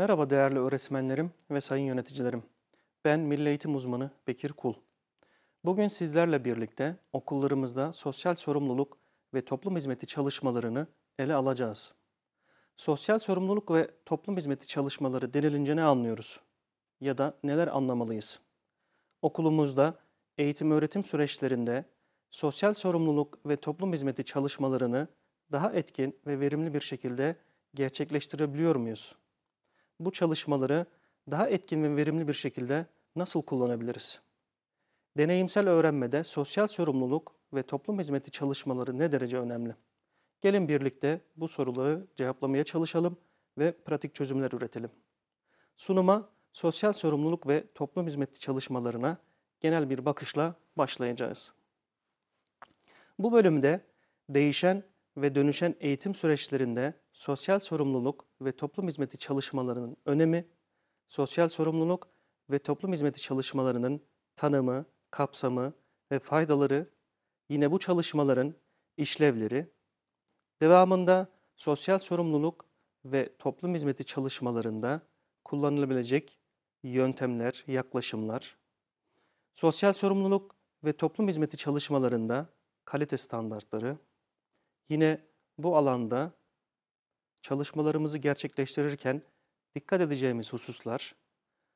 Merhaba değerli öğretmenlerim ve sayın yöneticilerim. Ben Milli Eğitim Uzmanı Bekir Kul. Bugün sizlerle birlikte okullarımızda sosyal sorumluluk ve toplum hizmeti çalışmalarını ele alacağız. Sosyal sorumluluk ve toplum hizmeti çalışmaları denilince ne anlıyoruz? Ya da neler anlamalıyız? Okulumuzda eğitim öğretim süreçlerinde sosyal sorumluluk ve toplum hizmeti çalışmalarını daha etkin ve verimli bir şekilde gerçekleştirebiliyor muyuz? bu çalışmaları daha etkin ve verimli bir şekilde nasıl kullanabiliriz? Deneyimsel öğrenmede sosyal sorumluluk ve toplum hizmeti çalışmaları ne derece önemli? Gelin birlikte bu soruları cevaplamaya çalışalım ve pratik çözümler üretelim. Sunuma sosyal sorumluluk ve toplum hizmeti çalışmalarına genel bir bakışla başlayacağız. Bu bölümde değişen ve dönüşen eğitim süreçlerinde sosyal sorumluluk ve toplum hizmeti çalışmalarının önemi, sosyal sorumluluk ve toplum hizmeti çalışmalarının tanımı, kapsamı ve faydaları, yine bu çalışmaların işlevleri, devamında sosyal sorumluluk ve toplum hizmeti çalışmalarında kullanılabilecek yöntemler, yaklaşımlar, sosyal sorumluluk ve toplum hizmeti çalışmalarında kalite standartları, Yine bu alanda çalışmalarımızı gerçekleştirirken dikkat edeceğimiz hususlar,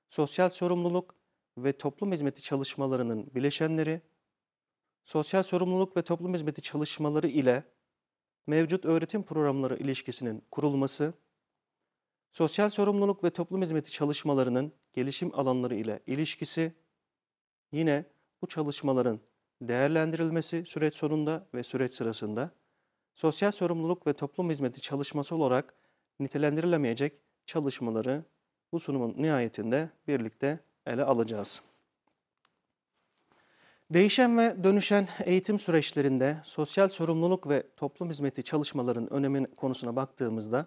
sosyal sorumluluk ve toplum hizmeti çalışmalarının bileşenleri, sosyal sorumluluk ve toplum hizmeti çalışmaları ile mevcut öğretim programları ilişkisinin kurulması, sosyal sorumluluk ve toplum hizmeti çalışmalarının gelişim alanları ile ilişkisi, yine bu çalışmaların değerlendirilmesi süreç sonunda ve süreç sırasında, sosyal sorumluluk ve toplum hizmeti çalışması olarak nitelendirilemeyecek çalışmaları bu sunumun nihayetinde birlikte ele alacağız. Değişen ve dönüşen eğitim süreçlerinde sosyal sorumluluk ve toplum hizmeti çalışmalarının önemi konusuna baktığımızda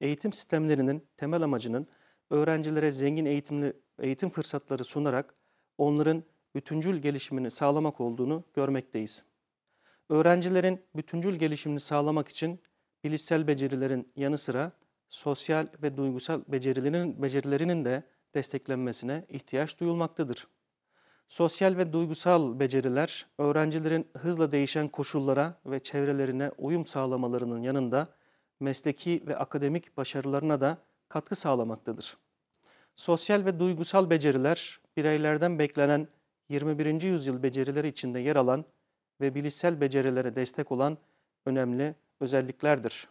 eğitim sistemlerinin temel amacının öğrencilere zengin eğitimli, eğitim fırsatları sunarak onların bütüncül gelişimini sağlamak olduğunu görmekteyiz. Öğrencilerin bütüncül gelişimini sağlamak için bilişsel becerilerin yanı sıra sosyal ve duygusal becerilerinin, becerilerinin de desteklenmesine ihtiyaç duyulmaktadır. Sosyal ve duygusal beceriler öğrencilerin hızla değişen koşullara ve çevrelerine uyum sağlamalarının yanında mesleki ve akademik başarılarına da katkı sağlamaktadır. Sosyal ve duygusal beceriler bireylerden beklenen 21. yüzyıl becerileri içinde yer alan ve bilişsel becerilere destek olan önemli özelliklerdir.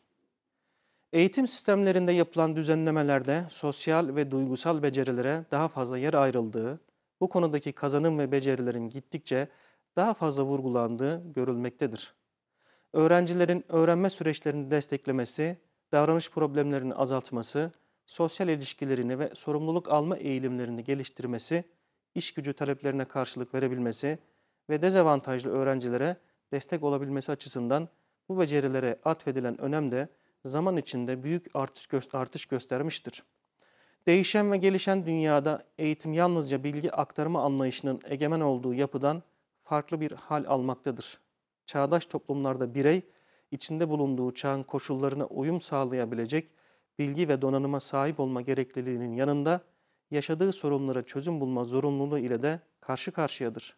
Eğitim sistemlerinde yapılan düzenlemelerde sosyal ve duygusal becerilere daha fazla yer ayrıldığı, bu konudaki kazanım ve becerilerin gittikçe daha fazla vurgulandığı görülmektedir. Öğrencilerin öğrenme süreçlerini desteklemesi, davranış problemlerini azaltması, sosyal ilişkilerini ve sorumluluk alma eğilimlerini geliştirmesi, iş gücü taleplerine karşılık verebilmesi, ve dezavantajlı öğrencilere destek olabilmesi açısından bu becerilere atfedilen önem de zaman içinde büyük artış, gö artış göstermiştir. Değişen ve gelişen dünyada eğitim yalnızca bilgi aktarma anlayışının egemen olduğu yapıdan farklı bir hal almaktadır. Çağdaş toplumlarda birey, içinde bulunduğu çağın koşullarına uyum sağlayabilecek bilgi ve donanıma sahip olma gerekliliğinin yanında yaşadığı sorunlara çözüm bulma zorunluluğu ile de karşı karşıyadır.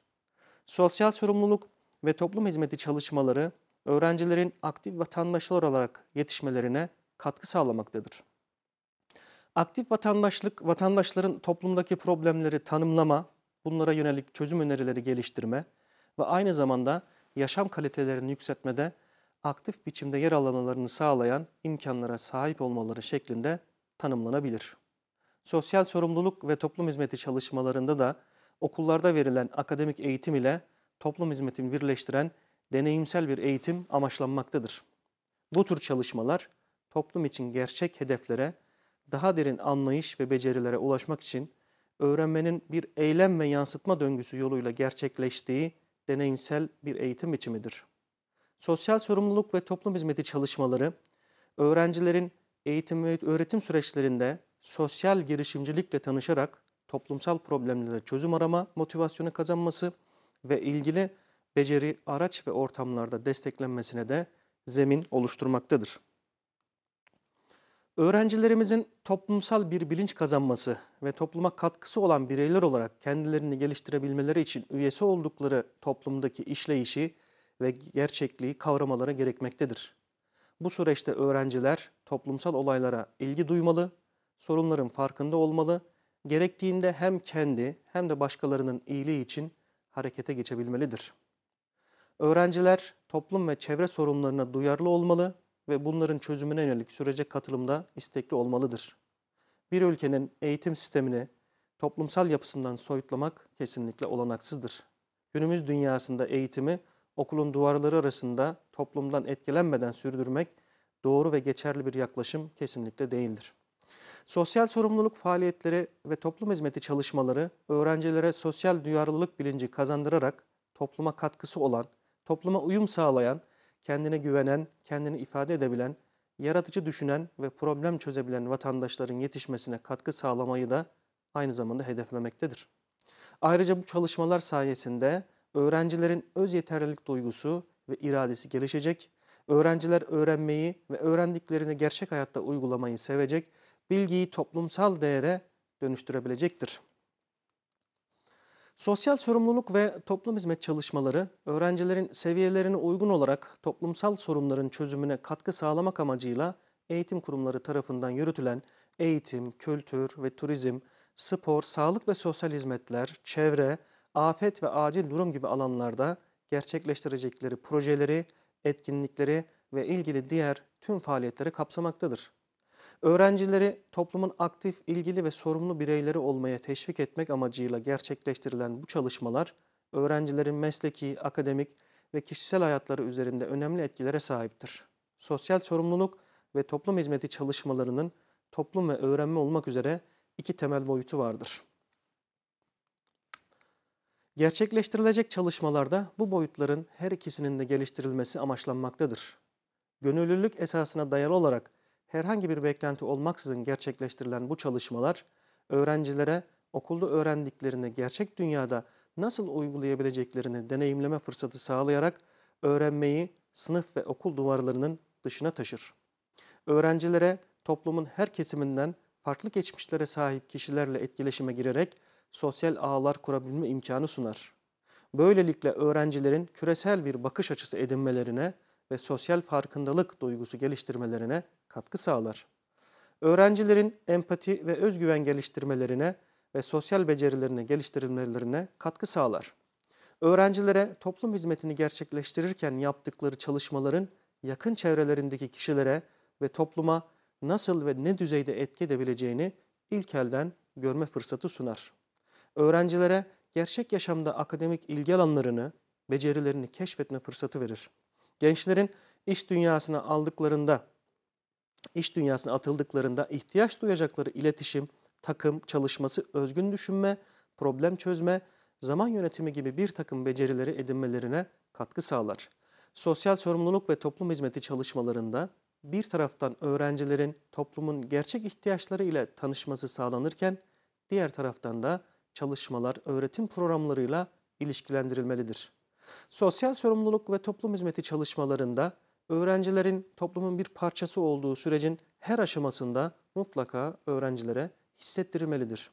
Sosyal sorumluluk ve toplum hizmeti çalışmaları öğrencilerin aktif vatandaşlar olarak yetişmelerine katkı sağlamaktadır. Aktif vatandaşlık, vatandaşların toplumdaki problemleri tanımlama, bunlara yönelik çözüm önerileri geliştirme ve aynı zamanda yaşam kalitelerini yükseltmede aktif biçimde yer alanlarını sağlayan imkanlara sahip olmaları şeklinde tanımlanabilir. Sosyal sorumluluk ve toplum hizmeti çalışmalarında da okullarda verilen akademik eğitim ile toplum hizmetini birleştiren deneyimsel bir eğitim amaçlanmaktadır. Bu tür çalışmalar toplum için gerçek hedeflere, daha derin anlayış ve becerilere ulaşmak için öğrenmenin bir eylem ve yansıtma döngüsü yoluyla gerçekleştiği deneyimsel bir eğitim biçimidir. Sosyal sorumluluk ve toplum hizmeti çalışmaları, öğrencilerin eğitim ve öğretim süreçlerinde sosyal girişimcilikle tanışarak toplumsal problemlere çözüm arama motivasyonu kazanması ve ilgili beceri, araç ve ortamlarda desteklenmesine de zemin oluşturmaktadır. Öğrencilerimizin toplumsal bir bilinç kazanması ve topluma katkısı olan bireyler olarak kendilerini geliştirebilmeleri için üyesi oldukları toplumdaki işleyişi ve gerçekliği kavramalara gerekmektedir. Bu süreçte öğrenciler toplumsal olaylara ilgi duymalı, sorunların farkında olmalı gerektiğinde hem kendi hem de başkalarının iyiliği için harekete geçebilmelidir. Öğrenciler toplum ve çevre sorunlarına duyarlı olmalı ve bunların çözümüne yönelik sürece katılımda istekli olmalıdır. Bir ülkenin eğitim sistemini toplumsal yapısından soyutlamak kesinlikle olanaksızdır. Günümüz dünyasında eğitimi okulun duvarları arasında toplumdan etkilenmeden sürdürmek doğru ve geçerli bir yaklaşım kesinlikle değildir. Sosyal sorumluluk faaliyetleri ve toplum hizmeti çalışmaları öğrencilere sosyal duyarlılık bilinci kazandırarak topluma katkısı olan, topluma uyum sağlayan, kendine güvenen, kendini ifade edebilen, yaratıcı düşünen ve problem çözebilen vatandaşların yetişmesine katkı sağlamayı da aynı zamanda hedeflemektedir. Ayrıca bu çalışmalar sayesinde öğrencilerin öz yeterlilik duygusu ve iradesi gelişecek, öğrenciler öğrenmeyi ve öğrendiklerini gerçek hayatta uygulamayı sevecek bilgiyi toplumsal değere dönüştürebilecektir. Sosyal sorumluluk ve toplum hizmet çalışmaları öğrencilerin seviyelerine uygun olarak toplumsal sorunların çözümüne katkı sağlamak amacıyla eğitim kurumları tarafından yürütülen eğitim, kültür ve turizm, spor, sağlık ve sosyal hizmetler, çevre, afet ve acil durum gibi alanlarda gerçekleştirecekleri projeleri, etkinlikleri ve ilgili diğer tüm faaliyetleri kapsamaktadır. Öğrencileri toplumun aktif, ilgili ve sorumlu bireyleri olmaya teşvik etmek amacıyla gerçekleştirilen bu çalışmalar öğrencilerin mesleki, akademik ve kişisel hayatları üzerinde önemli etkilere sahiptir. Sosyal sorumluluk ve toplum hizmeti çalışmalarının toplum ve öğrenme olmak üzere iki temel boyutu vardır. Gerçekleştirilecek çalışmalarda bu boyutların her ikisinin de geliştirilmesi amaçlanmaktadır. Gönüllülük esasına dayalı olarak herhangi bir beklenti olmaksızın gerçekleştirilen bu çalışmalar öğrencilere okulda öğrendiklerini gerçek dünyada nasıl uygulayabileceklerini deneyimleme fırsatı sağlayarak öğrenmeyi sınıf ve okul duvarlarının dışına taşır. Öğrencilere toplumun her kesiminden farklı geçmişlere sahip kişilerle etkileşime girerek sosyal ağlar kurabilme imkanı sunar. Böylelikle öğrencilerin küresel bir bakış açısı edinmelerine, ve sosyal farkındalık duygusu geliştirmelerine katkı sağlar. Öğrencilerin empati ve özgüven geliştirmelerine ve sosyal becerilerine geliştirilmelerine katkı sağlar. Öğrencilere toplum hizmetini gerçekleştirirken yaptıkları çalışmaların yakın çevrelerindeki kişilere ve topluma nasıl ve ne düzeyde etki edebileceğini ilk elden görme fırsatı sunar. Öğrencilere gerçek yaşamda akademik ilgi alanlarını, becerilerini keşfetme fırsatı verir. Gençlerin iş dünyasına aldıklarında, iş dünyasına atıldıklarında ihtiyaç duyacakları iletişim, takım çalışması, özgün düşünme, problem çözme, zaman yönetimi gibi bir takım becerileri edinmelerine katkı sağlar. Sosyal sorumluluk ve toplum hizmeti çalışmalarında bir taraftan öğrencilerin toplumun gerçek ihtiyaçları ile tanışması sağlanırken, diğer taraftan da çalışmalar öğretim programlarıyla ilişkilendirilmelidir. Sosyal sorumluluk ve toplum hizmeti çalışmalarında öğrencilerin toplumun bir parçası olduğu sürecin her aşamasında mutlaka öğrencilere hissettirmelidir.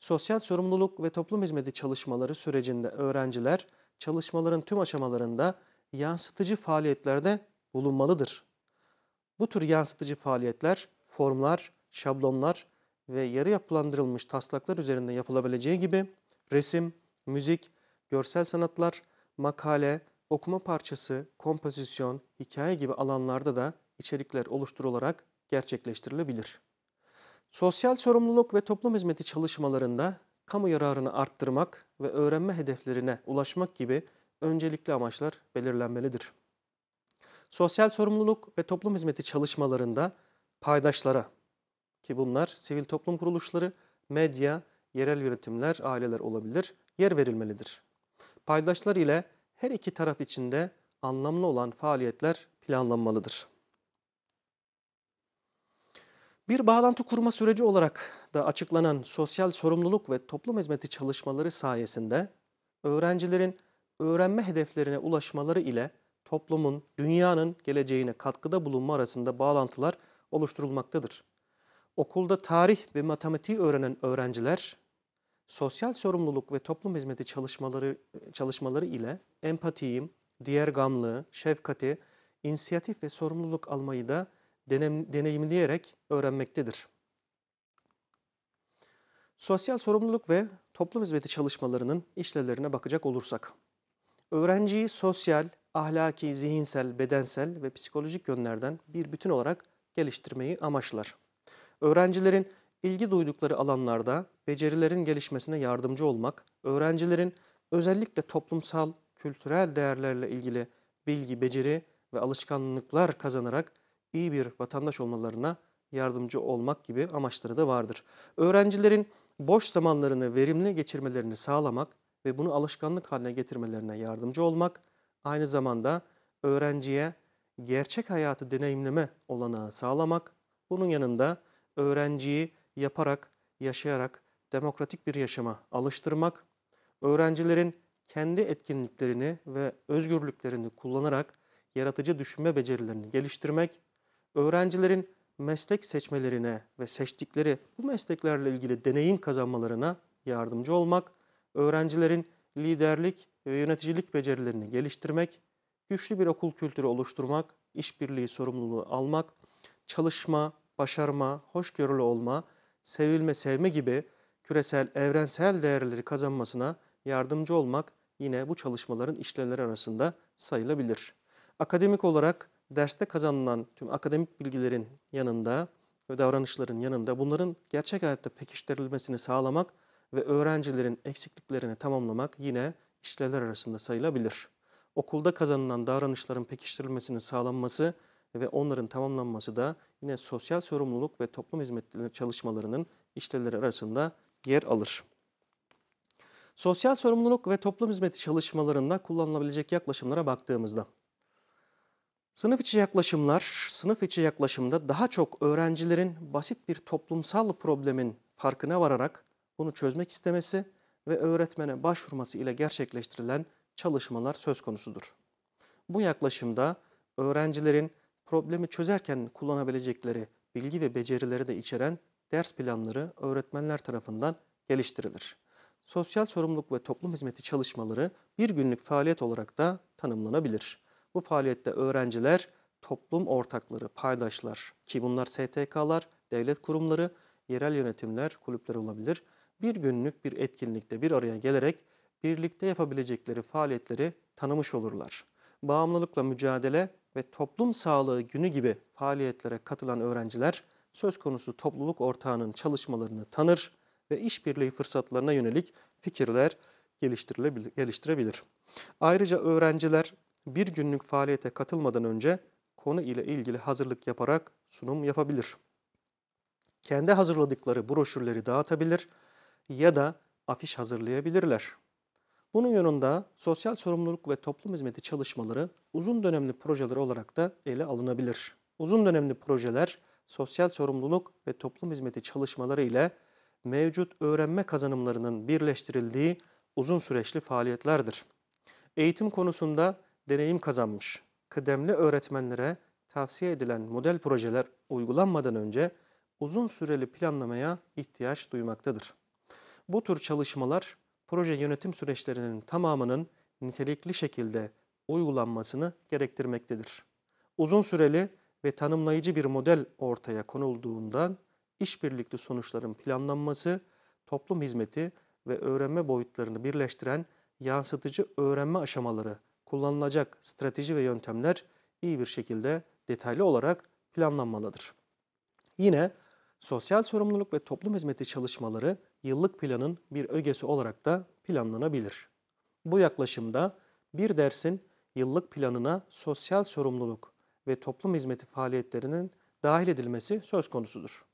Sosyal sorumluluk ve toplum hizmeti çalışmaları sürecinde öğrenciler çalışmaların tüm aşamalarında yansıtıcı faaliyetlerde bulunmalıdır. Bu tür yansıtıcı faaliyetler formlar, şablonlar ve yarı yapılandırılmış taslaklar üzerinde yapılabileceği gibi resim, müzik, görsel sanatlar, makale, okuma parçası, kompozisyon, hikaye gibi alanlarda da içerikler oluşturularak gerçekleştirilebilir. Sosyal sorumluluk ve toplum hizmeti çalışmalarında kamu yararını arttırmak ve öğrenme hedeflerine ulaşmak gibi öncelikli amaçlar belirlenmelidir. Sosyal sorumluluk ve toplum hizmeti çalışmalarında paydaşlara ki bunlar sivil toplum kuruluşları, medya, yerel yönetimler, aileler olabilir, yer verilmelidir. Paydaşlar ile her iki taraf içinde anlamlı olan faaliyetler planlanmalıdır. Bir bağlantı kurma süreci olarak da açıklanan sosyal sorumluluk ve toplum hizmeti çalışmaları sayesinde öğrencilerin öğrenme hedeflerine ulaşmaları ile toplumun, dünyanın geleceğine katkıda bulunma arasında bağlantılar oluşturulmaktadır. Okulda tarih ve matematiği öğrenen öğrenciler sosyal sorumluluk ve toplum hizmeti çalışmaları, çalışmaları ile empatiyi, diğer gamlığı, şefkati, inisiyatif ve sorumluluk almayı da denem, deneyimleyerek öğrenmektedir. Sosyal sorumluluk ve toplum hizmeti çalışmalarının işlevlerine bakacak olursak, öğrenciyi sosyal, ahlaki, zihinsel, bedensel ve psikolojik yönlerden bir bütün olarak geliştirmeyi amaçlar. Öğrencilerin ilgi duydukları alanlarda becerilerin gelişmesine yardımcı olmak, öğrencilerin özellikle toplumsal, kültürel değerlerle ilgili bilgi, beceri ve alışkanlıklar kazanarak iyi bir vatandaş olmalarına yardımcı olmak gibi amaçları da vardır. Öğrencilerin boş zamanlarını verimli geçirmelerini sağlamak ve bunu alışkanlık haline getirmelerine yardımcı olmak, aynı zamanda öğrenciye gerçek hayatı deneyimleme olanağı sağlamak, bunun yanında öğrenciyi yaparak, yaşayarak demokratik bir yaşama alıştırmak, öğrencilerin kendi etkinliklerini ve özgürlüklerini kullanarak yaratıcı düşünme becerilerini geliştirmek, öğrencilerin meslek seçmelerine ve seçtikleri bu mesleklerle ilgili deneyim kazanmalarına yardımcı olmak, öğrencilerin liderlik ve yöneticilik becerilerini geliştirmek, güçlü bir okul kültürü oluşturmak, işbirliği sorumluluğu almak, çalışma, başarma, hoşgörülü olma, sevilme, sevme gibi küresel, evrensel değerleri kazanmasına yardımcı olmak yine bu çalışmaların işlevleri arasında sayılabilir. Akademik olarak derste kazanılan tüm akademik bilgilerin yanında ve davranışların yanında bunların gerçek hayatta pekiştirilmesini sağlamak ve öğrencilerin eksikliklerini tamamlamak yine işlevler arasında sayılabilir. Okulda kazanılan davranışların pekiştirilmesini sağlanması ve onların tamamlanması da yine sosyal sorumluluk ve toplum hizmetleri çalışmalarının işlevleri arasında yer alır. Sosyal sorumluluk ve toplum hizmeti çalışmalarında kullanılabilecek yaklaşımlara baktığımızda Sınıf içi yaklaşımlar, sınıf içi yaklaşımda daha çok öğrencilerin basit bir toplumsal problemin farkına vararak bunu çözmek istemesi ve öğretmene başvurması ile gerçekleştirilen çalışmalar söz konusudur. Bu yaklaşımda öğrencilerin problemi çözerken kullanabilecekleri bilgi ve becerileri de içeren ders planları öğretmenler tarafından geliştirilir. Sosyal sorumluluk ve toplum hizmeti çalışmaları bir günlük faaliyet olarak da tanımlanabilir. Bu faaliyette öğrenciler toplum ortakları, paydaşlar ki bunlar STK'lar, devlet kurumları, yerel yönetimler, kulüpler olabilir. Bir günlük bir etkinlikte bir araya gelerek birlikte yapabilecekleri faaliyetleri tanımış olurlar bağımlılıkla mücadele ve toplum sağlığı günü gibi faaliyetlere katılan öğrenciler söz konusu topluluk ortağının çalışmalarını tanır ve işbirliği fırsatlarına yönelik fikirler geliştirebilir. Ayrıca öğrenciler bir günlük faaliyete katılmadan önce konu ile ilgili hazırlık yaparak sunum yapabilir. Kendi hazırladıkları broşürleri dağıtabilir ya da afiş hazırlayabilirler. Bunun yanında sosyal sorumluluk ve toplum hizmeti çalışmaları uzun dönemli projeler olarak da ele alınabilir. Uzun dönemli projeler sosyal sorumluluk ve toplum hizmeti çalışmaları ile mevcut öğrenme kazanımlarının birleştirildiği uzun süreçli faaliyetlerdir. Eğitim konusunda deneyim kazanmış, kıdemli öğretmenlere tavsiye edilen model projeler uygulanmadan önce uzun süreli planlamaya ihtiyaç duymaktadır. Bu tür çalışmalar proje yönetim süreçlerinin tamamının nitelikli şekilde uygulanmasını gerektirmektedir. Uzun süreli ve tanımlayıcı bir model ortaya konulduğundan işbirlikli sonuçların planlanması, toplum hizmeti ve öğrenme boyutlarını birleştiren yansıtıcı öğrenme aşamaları, kullanılacak strateji ve yöntemler iyi bir şekilde detaylı olarak planlanmalıdır. Yine Sosyal sorumluluk ve toplum hizmeti çalışmaları yıllık planın bir ögesi olarak da planlanabilir. Bu yaklaşımda bir dersin yıllık planına sosyal sorumluluk ve toplum hizmeti faaliyetlerinin dahil edilmesi söz konusudur.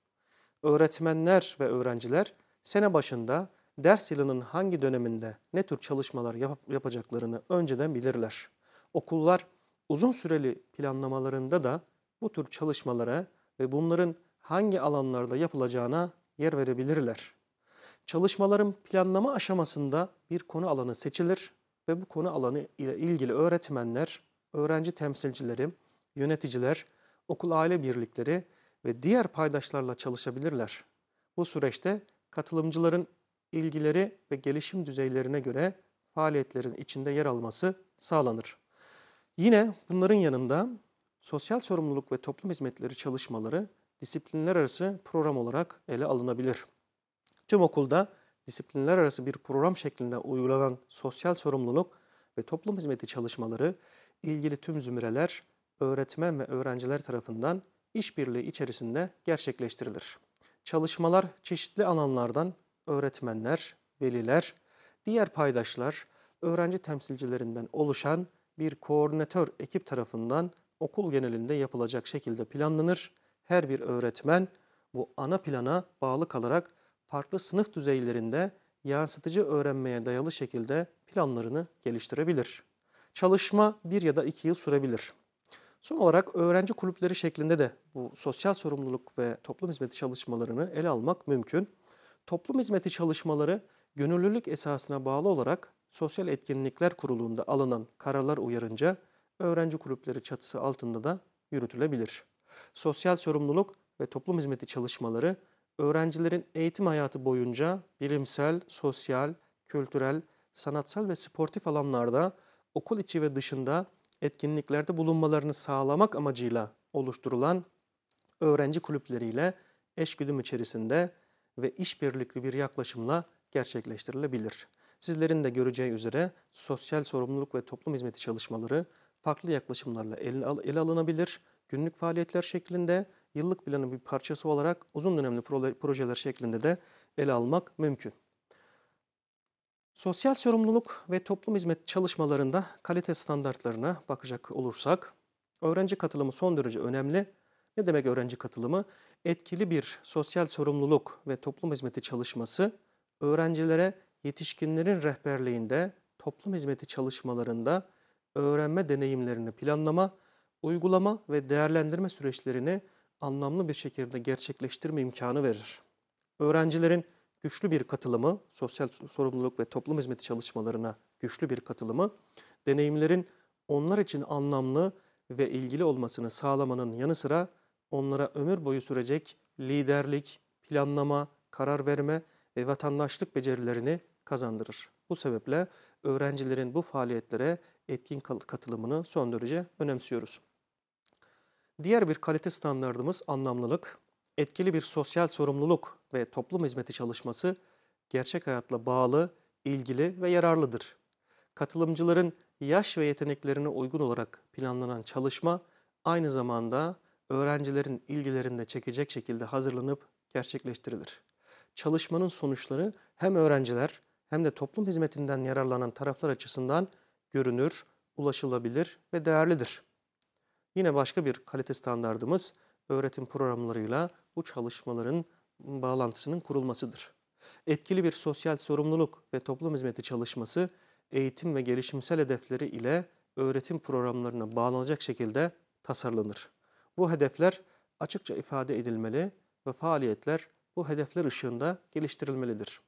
Öğretmenler ve öğrenciler sene başında ders yılının hangi döneminde ne tür çalışmalar yap yapacaklarını önceden bilirler. Okullar uzun süreli planlamalarında da bu tür çalışmalara ve bunların hangi alanlarda yapılacağına yer verebilirler. Çalışmaların planlama aşamasında bir konu alanı seçilir ve bu konu alanı ile ilgili öğretmenler, öğrenci temsilcileri, yöneticiler, okul aile birlikleri ve diğer paydaşlarla çalışabilirler. Bu süreçte katılımcıların ilgileri ve gelişim düzeylerine göre faaliyetlerin içinde yer alması sağlanır. Yine bunların yanında sosyal sorumluluk ve toplum hizmetleri çalışmaları disiplinler arası program olarak ele alınabilir. Tüm okulda disiplinler arası bir program şeklinde uygulanan sosyal sorumluluk ve toplum hizmeti çalışmaları ilgili tüm zümreler öğretmen ve öğrenciler tarafından işbirliği içerisinde gerçekleştirilir. Çalışmalar çeşitli alanlardan öğretmenler, veliler, diğer paydaşlar, öğrenci temsilcilerinden oluşan bir koordinatör ekip tarafından okul genelinde yapılacak şekilde planlanır her bir öğretmen bu ana plana bağlı kalarak farklı sınıf düzeylerinde yansıtıcı öğrenmeye dayalı şekilde planlarını geliştirebilir. Çalışma bir ya da iki yıl sürebilir. Son olarak öğrenci kulüpleri şeklinde de bu sosyal sorumluluk ve toplum hizmeti çalışmalarını ele almak mümkün. Toplum hizmeti çalışmaları gönüllülük esasına bağlı olarak Sosyal Etkinlikler Kurulu'nda alınan kararlar uyarınca öğrenci kulüpleri çatısı altında da yürütülebilir sosyal sorumluluk ve toplum hizmeti çalışmaları öğrencilerin eğitim hayatı boyunca bilimsel, sosyal, kültürel, sanatsal ve sportif alanlarda okul içi ve dışında etkinliklerde bulunmalarını sağlamak amacıyla oluşturulan öğrenci kulüpleriyle eşgüdüm içerisinde ve işbirlikli bir yaklaşımla gerçekleştirilebilir. Sizlerin de göreceği üzere sosyal sorumluluk ve toplum hizmeti çalışmaları farklı yaklaşımlarla ele alınabilir günlük faaliyetler şeklinde, yıllık planın bir parçası olarak uzun dönemli projeler şeklinde de ele almak mümkün. Sosyal sorumluluk ve toplum hizmet çalışmalarında kalite standartlarına bakacak olursak, öğrenci katılımı son derece önemli. Ne demek öğrenci katılımı? Etkili bir sosyal sorumluluk ve toplum hizmeti çalışması, öğrencilere yetişkinlerin rehberliğinde toplum hizmeti çalışmalarında öğrenme deneyimlerini planlama uygulama ve değerlendirme süreçlerini anlamlı bir şekilde gerçekleştirme imkanı verir. Öğrencilerin güçlü bir katılımı, sosyal sorumluluk ve toplum hizmeti çalışmalarına güçlü bir katılımı, deneyimlerin onlar için anlamlı ve ilgili olmasını sağlamanın yanı sıra onlara ömür boyu sürecek liderlik, planlama, karar verme ve vatandaşlık becerilerini kazandırır. Bu sebeple öğrencilerin bu faaliyetlere etkin katılımını son derece önemsiyoruz. Diğer bir kalite standartımız anlamlılık, etkili bir sosyal sorumluluk ve toplum hizmeti çalışması gerçek hayatla bağlı, ilgili ve yararlıdır. Katılımcıların yaş ve yeteneklerine uygun olarak planlanan çalışma aynı zamanda öğrencilerin ilgilerinde çekecek şekilde hazırlanıp gerçekleştirilir. Çalışmanın sonuçları hem öğrenciler hem de toplum hizmetinden yararlanan taraflar açısından görünür, ulaşılabilir ve değerlidir. Yine başka bir kalite standardımız öğretim programlarıyla bu çalışmaların bağlantısının kurulmasıdır. Etkili bir sosyal sorumluluk ve toplum hizmeti çalışması eğitim ve gelişimsel hedefleri ile öğretim programlarına bağlanacak şekilde tasarlanır. Bu hedefler açıkça ifade edilmeli ve faaliyetler bu hedefler ışığında geliştirilmelidir.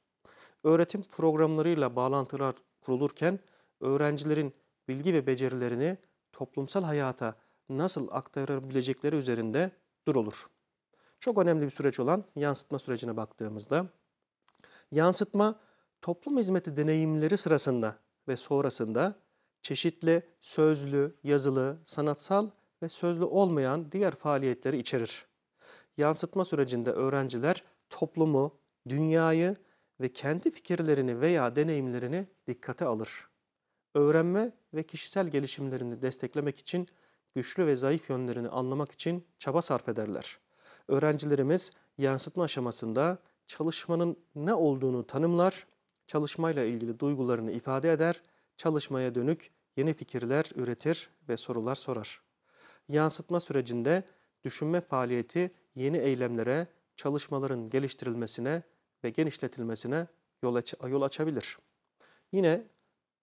Öğretim programlarıyla bağlantılar kurulurken öğrencilerin bilgi ve becerilerini toplumsal hayata nasıl aktarabilecekleri üzerinde durulur. Çok önemli bir süreç olan yansıtma sürecine baktığımızda yansıtma toplum hizmeti deneyimleri sırasında ve sonrasında çeşitli sözlü, yazılı, sanatsal ve sözlü olmayan diğer faaliyetleri içerir. Yansıtma sürecinde öğrenciler toplumu, dünyayı ve kendi fikirlerini veya deneyimlerini dikkate alır. Öğrenme ve kişisel gelişimlerini desteklemek için güçlü ve zayıf yönlerini anlamak için çaba sarf ederler. Öğrencilerimiz yansıtma aşamasında çalışmanın ne olduğunu tanımlar, çalışmayla ilgili duygularını ifade eder, çalışmaya dönük yeni fikirler üretir ve sorular sorar. Yansıtma sürecinde düşünme faaliyeti yeni eylemlere, çalışmaların geliştirilmesine ve genişletilmesine yol, aç yol açabilir. Yine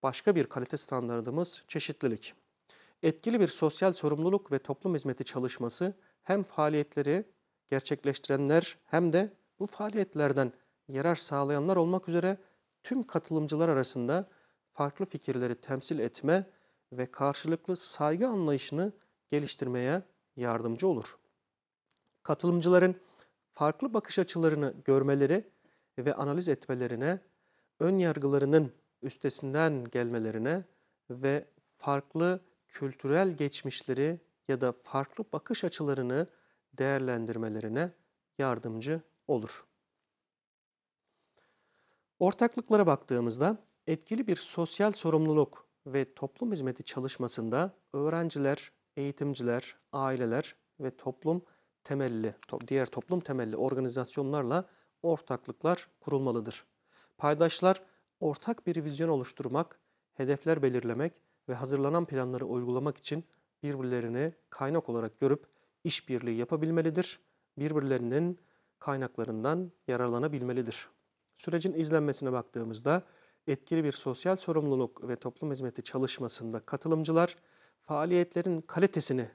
başka bir kalite standartımız çeşitlilik. Etkili bir sosyal sorumluluk ve toplum hizmeti çalışması hem faaliyetleri gerçekleştirenler hem de bu faaliyetlerden yarar sağlayanlar olmak üzere tüm katılımcılar arasında farklı fikirleri temsil etme ve karşılıklı saygı anlayışını geliştirmeye yardımcı olur. Katılımcıların farklı bakış açılarını görmeleri ve analiz etmelerine, ön yargılarının üstesinden gelmelerine ve farklı kültürel geçmişleri ya da farklı bakış açılarını değerlendirmelerine yardımcı olur. Ortaklıklara baktığımızda etkili bir sosyal sorumluluk ve toplum hizmeti çalışmasında öğrenciler, eğitimciler, aileler ve toplum temelli, diğer toplum temelli organizasyonlarla ortaklıklar kurulmalıdır. Paydaşlar ortak bir vizyon oluşturmak, hedefler belirlemek ve hazırlanan planları uygulamak için birbirlerini kaynak olarak görüp işbirliği yapabilmelidir. Birbirlerinin kaynaklarından yararlanabilmelidir. Sürecin izlenmesine baktığımızda etkili bir sosyal sorumluluk ve toplum hizmeti çalışmasında katılımcılar faaliyetlerin kalitesini,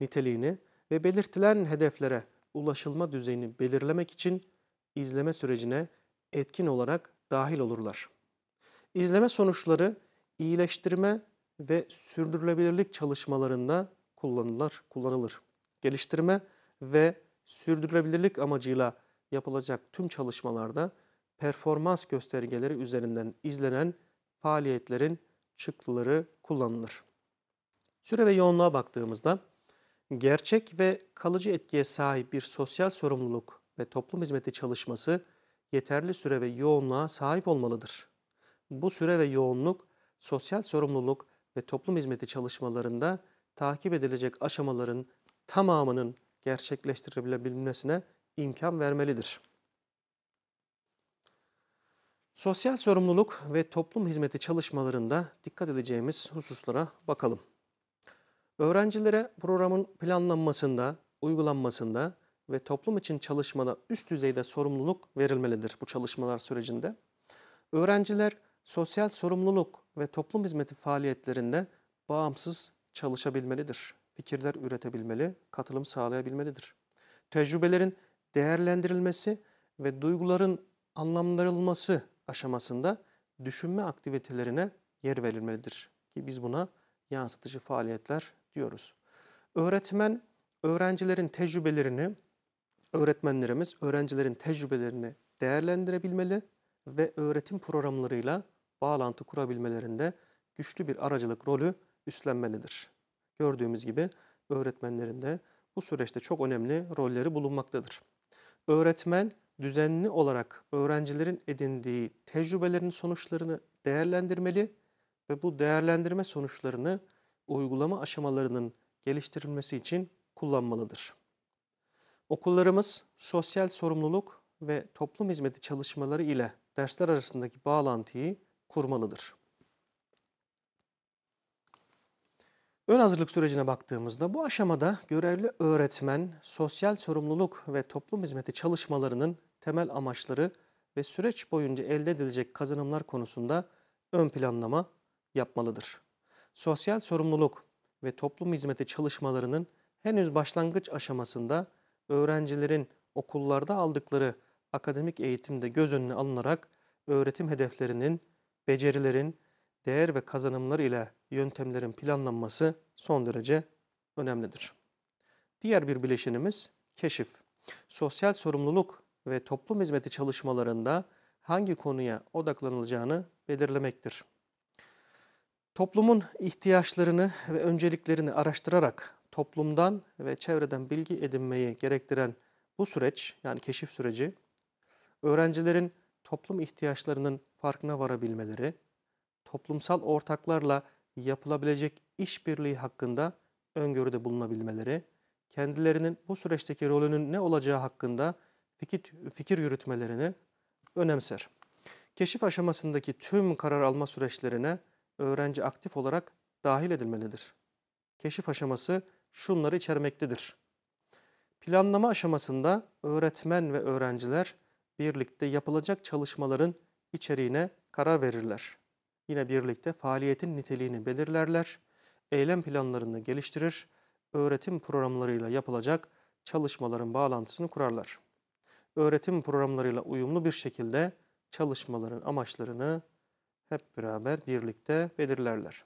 niteliğini ve belirtilen hedeflere ulaşılma düzeyini belirlemek için izleme sürecine etkin olarak dahil olurlar. İzleme sonuçları iyileştirme ve sürdürülebilirlik çalışmalarında kullanılır. kullanılır. Geliştirme ve sürdürülebilirlik amacıyla yapılacak tüm çalışmalarda performans göstergeleri üzerinden izlenen faaliyetlerin çıktıları kullanılır. Süre ve yoğunluğa baktığımızda gerçek ve kalıcı etkiye sahip bir sosyal sorumluluk ve toplum hizmeti çalışması yeterli süre ve yoğunluğa sahip olmalıdır. Bu süre ve yoğunluk sosyal sorumluluk ve toplum hizmeti çalışmalarında takip edilecek aşamaların tamamının gerçekleştirilebilmesine imkan vermelidir. Sosyal sorumluluk ve toplum hizmeti çalışmalarında dikkat edeceğimiz hususlara bakalım. Öğrencilere programın planlanmasında, uygulanmasında ve toplum için çalışmada üst düzeyde sorumluluk verilmelidir bu çalışmalar sürecinde. Öğrenciler sosyal sorumluluk ve toplum hizmeti faaliyetlerinde bağımsız çalışabilmelidir. Fikirler üretebilmeli, katılım sağlayabilmelidir. Tecrübelerin değerlendirilmesi ve duyguların anlamlandırılması aşamasında düşünme aktivitelerine yer verilmelidir ki biz buna yansıtıcı faaliyetler diyoruz. Öğretmen öğrencilerin tecrübelerini öğretmenlerimiz öğrencilerin tecrübelerini değerlendirebilmeli ve öğretim programlarıyla bağlantı kurabilmelerinde güçlü bir aracılık rolü üstlenmelidir. Gördüğümüz gibi öğretmenlerin de bu süreçte çok önemli rolleri bulunmaktadır. Öğretmen düzenli olarak öğrencilerin edindiği tecrübelerin sonuçlarını değerlendirmeli ve bu değerlendirme sonuçlarını uygulama aşamalarının geliştirilmesi için kullanmalıdır. Okullarımız sosyal sorumluluk ve toplum hizmeti çalışmaları ile dersler arasındaki bağlantıyı kurmalıdır. Ön hazırlık sürecine baktığımızda bu aşamada görevli öğretmen sosyal sorumluluk ve toplum hizmeti çalışmalarının temel amaçları ve süreç boyunca elde edilecek kazanımlar konusunda ön planlama yapmalıdır. Sosyal sorumluluk ve toplum hizmeti çalışmalarının henüz başlangıç aşamasında öğrencilerin okullarda aldıkları akademik eğitimde göz önüne alınarak öğretim hedeflerinin becerilerin, değer ve kazanımlar ile yöntemlerin planlanması son derece önemlidir. Diğer bir bileşenimiz keşif. Sosyal sorumluluk ve toplum hizmeti çalışmalarında hangi konuya odaklanılacağını belirlemektir. Toplumun ihtiyaçlarını ve önceliklerini araştırarak toplumdan ve çevreden bilgi edinmeyi gerektiren bu süreç yani keşif süreci öğrencilerin toplum ihtiyaçlarının farkına varabilmeleri, toplumsal ortaklarla yapılabilecek işbirliği hakkında öngörüde bulunabilmeleri, kendilerinin bu süreçteki rolünün ne olacağı hakkında fikir, fikir yürütmelerini önemser. Keşif aşamasındaki tüm karar alma süreçlerine öğrenci aktif olarak dahil edilmelidir. Keşif aşaması şunları içermektedir. Planlama aşamasında öğretmen ve öğrenciler birlikte yapılacak çalışmaların içeriğine karar verirler. Yine birlikte faaliyetin niteliğini belirlerler, eylem planlarını geliştirir, öğretim programlarıyla yapılacak çalışmaların bağlantısını kurarlar. Öğretim programlarıyla uyumlu bir şekilde çalışmaların amaçlarını hep beraber birlikte belirlerler.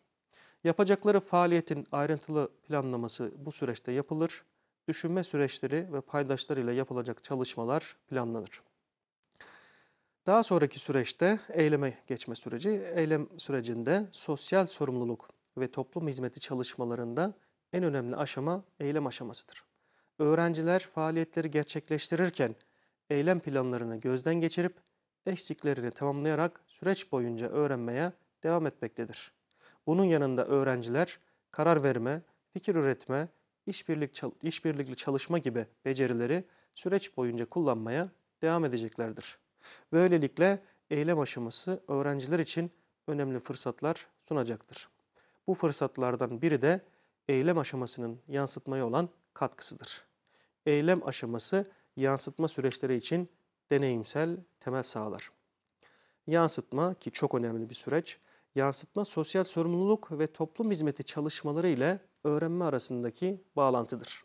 Yapacakları faaliyetin ayrıntılı planlaması bu süreçte yapılır. Düşünme süreçleri ve paydaşlarıyla yapılacak çalışmalar planlanır. Daha sonraki süreçte eyleme geçme süreci. Eylem sürecinde sosyal sorumluluk ve toplum hizmeti çalışmalarında en önemli aşama eylem aşamasıdır. Öğrenciler faaliyetleri gerçekleştirirken eylem planlarını gözden geçirip eksiklerini tamamlayarak süreç boyunca öğrenmeye devam etmektedir. Bunun yanında öğrenciler karar verme, fikir üretme, işbirlik işbirlikli çalışma gibi becerileri süreç boyunca kullanmaya devam edeceklerdir. Böylelikle eylem aşaması öğrenciler için önemli fırsatlar sunacaktır. Bu fırsatlardan biri de eylem aşamasının yansıtmaya olan katkısıdır. Eylem aşaması yansıtma süreçleri için deneyimsel temel sağlar. Yansıtma ki çok önemli bir süreç, yansıtma sosyal sorumluluk ve toplum hizmeti çalışmaları ile öğrenme arasındaki bağlantıdır.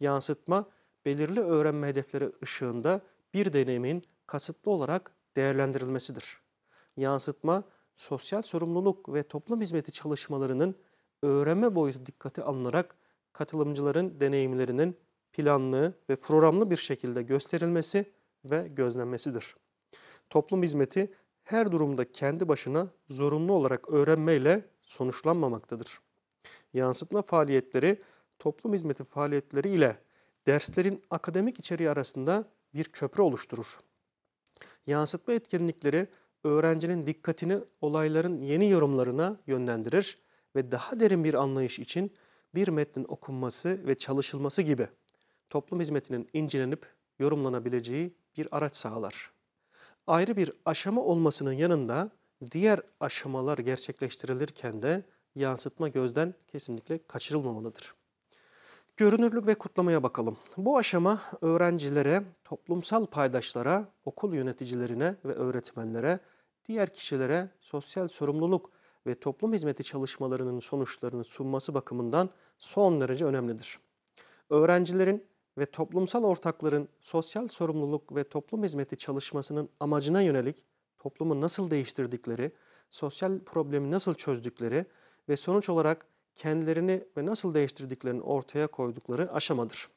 Yansıtma belirli öğrenme hedefleri ışığında bir deneyimin kasıtlı olarak değerlendirilmesidir. Yansıtma, sosyal sorumluluk ve toplum hizmeti çalışmalarının öğrenme boyutu dikkate alınarak katılımcıların deneyimlerinin planlı ve programlı bir şekilde gösterilmesi ve gözlenmesidir. Toplum hizmeti her durumda kendi başına zorunlu olarak öğrenmeyle sonuçlanmamaktadır. Yansıtma faaliyetleri toplum hizmeti faaliyetleri ile derslerin akademik içeriği arasında bir köprü oluşturur. Yansıtma etkinlikleri öğrencinin dikkatini olayların yeni yorumlarına yönlendirir ve daha derin bir anlayış için bir metnin okunması ve çalışılması gibi toplum hizmetinin incelenip yorumlanabileceği bir araç sağlar. Ayrı bir aşama olmasının yanında diğer aşamalar gerçekleştirilirken de yansıtma gözden kesinlikle kaçırılmamalıdır. Görünürlük ve kutlamaya bakalım. Bu aşama öğrencilere, toplumsal paydaşlara, okul yöneticilerine ve öğretmenlere, diğer kişilere sosyal sorumluluk ve toplum hizmeti çalışmalarının sonuçlarını sunması bakımından son derece önemlidir. Öğrencilerin ve toplumsal ortakların sosyal sorumluluk ve toplum hizmeti çalışmasının amacına yönelik toplumu nasıl değiştirdikleri, sosyal problemi nasıl çözdükleri ve sonuç olarak kendilerini ve nasıl değiştirdiklerini ortaya koydukları aşamadır.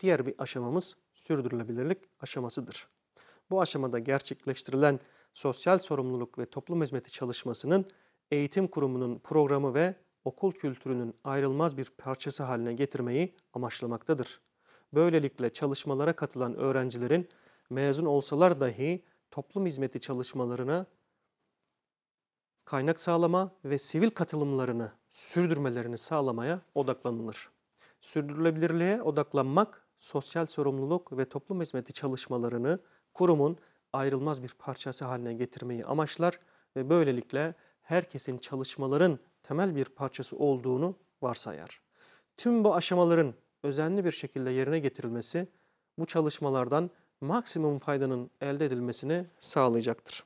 Diğer bir aşamamız sürdürülebilirlik aşamasıdır. Bu aşamada gerçekleştirilen sosyal sorumluluk ve toplum hizmeti çalışmasının eğitim kurumunun programı ve okul kültürünün ayrılmaz bir parçası haline getirmeyi amaçlamaktadır. Böylelikle çalışmalara katılan öğrencilerin mezun olsalar dahi toplum hizmeti çalışmalarına kaynak sağlama ve sivil katılımlarını sürdürmelerini sağlamaya odaklanılır. Sürdürülebilirliğe odaklanmak, sosyal sorumluluk ve toplum hizmeti çalışmalarını kurumun ayrılmaz bir parçası haline getirmeyi amaçlar ve böylelikle herkesin çalışmaların temel bir parçası olduğunu varsayar. Tüm bu aşamaların özenli bir şekilde yerine getirilmesi bu çalışmalardan maksimum faydanın elde edilmesini sağlayacaktır.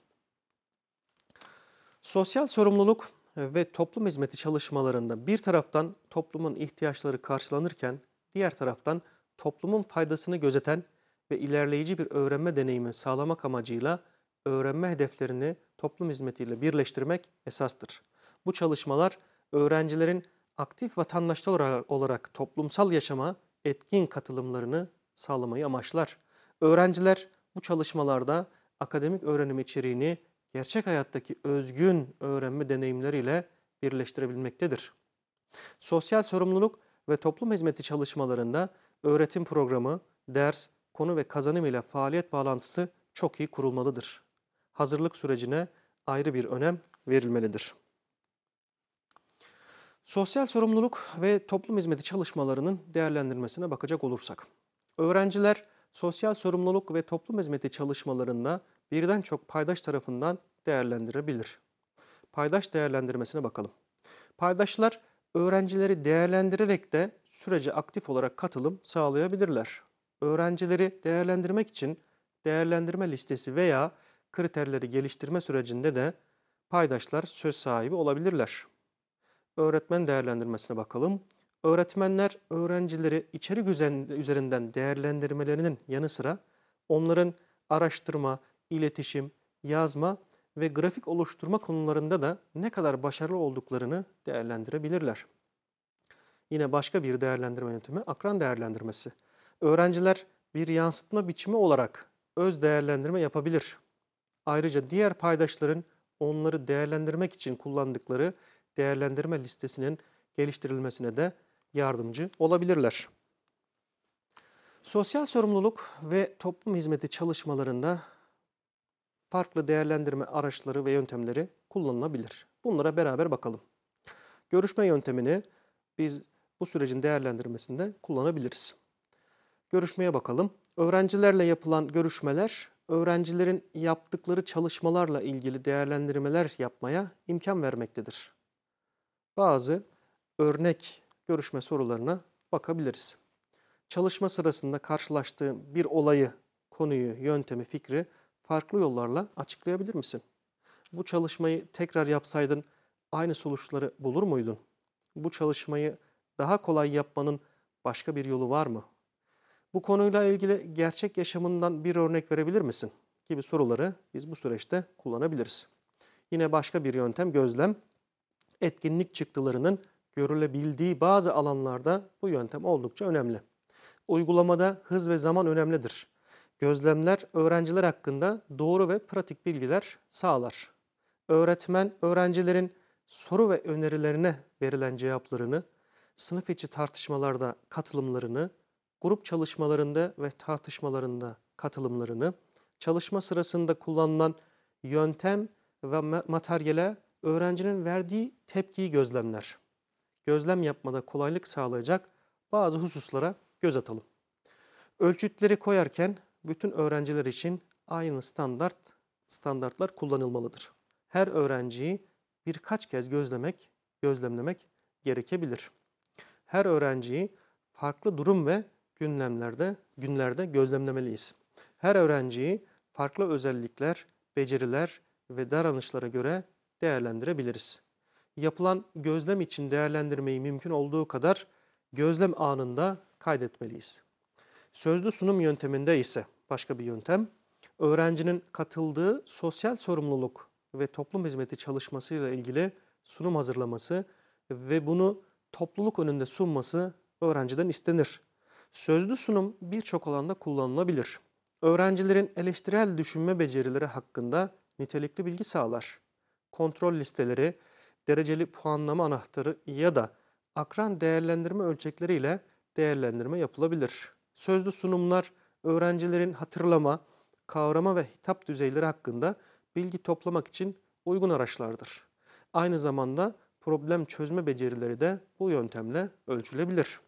Sosyal sorumluluk ve toplum hizmeti çalışmalarında bir taraftan toplumun ihtiyaçları karşılanırken diğer taraftan toplumun faydasını gözeten ve ilerleyici bir öğrenme deneyimi sağlamak amacıyla öğrenme hedeflerini toplum hizmetiyle birleştirmek esastır. Bu çalışmalar öğrencilerin aktif vatandaşlar olarak toplumsal yaşama etkin katılımlarını sağlamayı amaçlar. Öğrenciler bu çalışmalarda akademik öğrenim içeriğini gerçek hayattaki özgün öğrenme deneyimleriyle birleştirebilmektedir. Sosyal sorumluluk ve toplum hizmeti çalışmalarında öğretim programı, ders, konu ve kazanım ile faaliyet bağlantısı çok iyi kurulmalıdır. Hazırlık sürecine ayrı bir önem verilmelidir. Sosyal sorumluluk ve toplum hizmeti çalışmalarının değerlendirmesine bakacak olursak, öğrenciler sosyal sorumluluk ve toplum hizmeti çalışmalarında birden çok paydaş tarafından değerlendirebilir. Paydaş değerlendirmesine bakalım. Paydaşlar öğrencileri değerlendirerek de sürece aktif olarak katılım sağlayabilirler. Öğrencileri değerlendirmek için değerlendirme listesi veya kriterleri geliştirme sürecinde de paydaşlar söz sahibi olabilirler. Öğretmen değerlendirmesine bakalım. Öğretmenler öğrencileri içerik üzerinden değerlendirmelerinin yanı sıra onların araştırma, iletişim, yazma ve grafik oluşturma konularında da ne kadar başarılı olduklarını değerlendirebilirler. Yine başka bir değerlendirme yöntemi akran değerlendirmesi. Öğrenciler bir yansıtma biçimi olarak öz değerlendirme yapabilir. Ayrıca diğer paydaşların onları değerlendirmek için kullandıkları değerlendirme listesinin geliştirilmesine de yardımcı olabilirler. Sosyal sorumluluk ve toplum hizmeti çalışmalarında farklı değerlendirme araçları ve yöntemleri kullanılabilir. Bunlara beraber bakalım. Görüşme yöntemini biz bu sürecin değerlendirmesinde kullanabiliriz. Görüşmeye bakalım. Öğrencilerle yapılan görüşmeler, öğrencilerin yaptıkları çalışmalarla ilgili değerlendirmeler yapmaya imkan vermektedir. Bazı örnek görüşme sorularına bakabiliriz. Çalışma sırasında karşılaştığın bir olayı, konuyu, yöntemi, fikri farklı yollarla açıklayabilir misin? Bu çalışmayı tekrar yapsaydın aynı sonuçları bulur muydun? Bu çalışmayı daha kolay yapmanın başka bir yolu var mı? Bu konuyla ilgili gerçek yaşamından bir örnek verebilir misin? gibi soruları biz bu süreçte kullanabiliriz. Yine başka bir yöntem gözlem. Etkinlik çıktılarının görülebildiği bazı alanlarda bu yöntem oldukça önemli. Uygulamada hız ve zaman önemlidir. Gözlemler öğrenciler hakkında doğru ve pratik bilgiler sağlar. Öğretmen öğrencilerin soru ve önerilerine verilen cevaplarını, sınıf içi tartışmalarda katılımlarını, grup çalışmalarında ve tartışmalarında katılımlarını, çalışma sırasında kullanılan yöntem ve materyale öğrencinin verdiği tepkiyi gözlemler. Gözlem yapmada kolaylık sağlayacak bazı hususlara göz atalım. Ölçütleri koyarken bütün öğrenciler için aynı standart standartlar kullanılmalıdır. Her öğrenciyi birkaç kez gözlemek, gözlemlemek gerekebilir. Her öğrenciyi farklı durum ve gündemlerde, günlerde gözlemlemeliyiz. Her öğrenciyi farklı özellikler, beceriler ve davranışlara göre değerlendirebiliriz. Yapılan gözlem için değerlendirmeyi mümkün olduğu kadar gözlem anında kaydetmeliyiz. Sözlü sunum yönteminde ise başka bir yöntem. Öğrencinin katıldığı sosyal sorumluluk ve toplum hizmeti çalışmasıyla ilgili sunum hazırlaması ve bunu topluluk önünde sunması öğrenciden istenir. Sözlü sunum birçok alanda kullanılabilir. Öğrencilerin eleştirel düşünme becerileri hakkında nitelikli bilgi sağlar. Kontrol listeleri, dereceli puanlama anahtarı ya da akran değerlendirme ölçekleriyle değerlendirme yapılabilir. Sözlü sunumlar öğrencilerin hatırlama, kavrama ve hitap düzeyleri hakkında bilgi toplamak için uygun araçlardır. Aynı zamanda problem çözme becerileri de bu yöntemle ölçülebilir.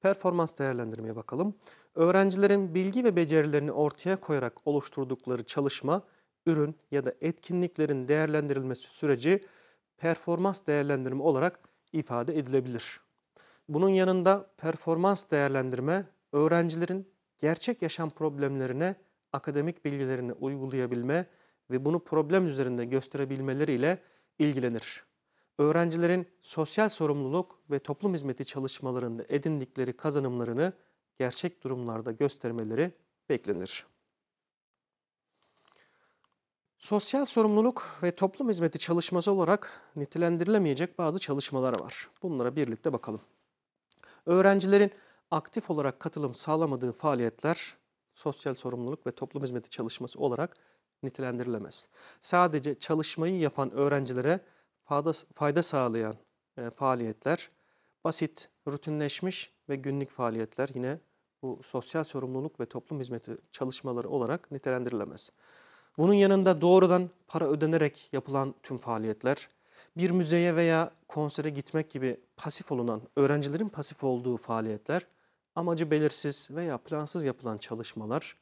Performans değerlendirmeye bakalım. Öğrencilerin bilgi ve becerilerini ortaya koyarak oluşturdukları çalışma, ürün ya da etkinliklerin değerlendirilmesi süreci performans değerlendirme olarak ifade edilebilir. Bunun yanında performans değerlendirme öğrencilerin gerçek yaşam problemlerine akademik bilgilerini uygulayabilme ve bunu problem üzerinde gösterebilmeleriyle ilgilenir. Öğrencilerin sosyal sorumluluk ve toplum hizmeti çalışmalarında edindikleri kazanımlarını gerçek durumlarda göstermeleri beklenir. Sosyal sorumluluk ve toplum hizmeti çalışması olarak nitelendirilemeyecek bazı çalışmalar var. Bunlara birlikte bakalım. Öğrencilerin aktif olarak katılım sağlamadığı faaliyetler sosyal sorumluluk ve toplum hizmeti çalışması olarak nitelendirilemez. Sadece çalışmayı yapan öğrencilere fayda, fayda sağlayan e, faaliyetler, basit, rutinleşmiş ve günlük faaliyetler yine bu sosyal sorumluluk ve toplum hizmeti çalışmaları olarak nitelendirilemez. Bunun yanında doğrudan para ödenerek yapılan tüm faaliyetler, bir müzeye veya konsere gitmek gibi pasif olunan, öğrencilerin pasif olduğu faaliyetler, amacı belirsiz veya plansız yapılan çalışmalar,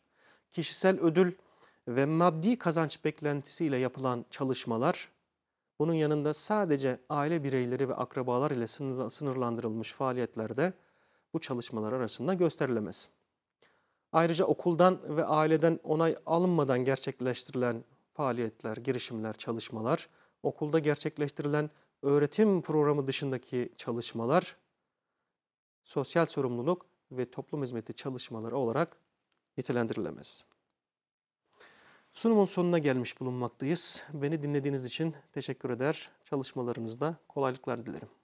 kişisel ödül ve maddi kazanç beklentisiyle yapılan çalışmalar, bunun yanında sadece aile bireyleri ve akrabalar ile sınırlandırılmış faaliyetlerde bu çalışmalar arasında gösterilemez. Ayrıca okuldan ve aileden onay alınmadan gerçekleştirilen faaliyetler, girişimler, çalışmalar, okulda gerçekleştirilen öğretim programı dışındaki çalışmalar, sosyal sorumluluk ve toplum hizmeti çalışmaları olarak nitelendirilemez. Sunumun sonuna gelmiş bulunmaktayız. Beni dinlediğiniz için teşekkür eder. Çalışmalarınızda kolaylıklar dilerim.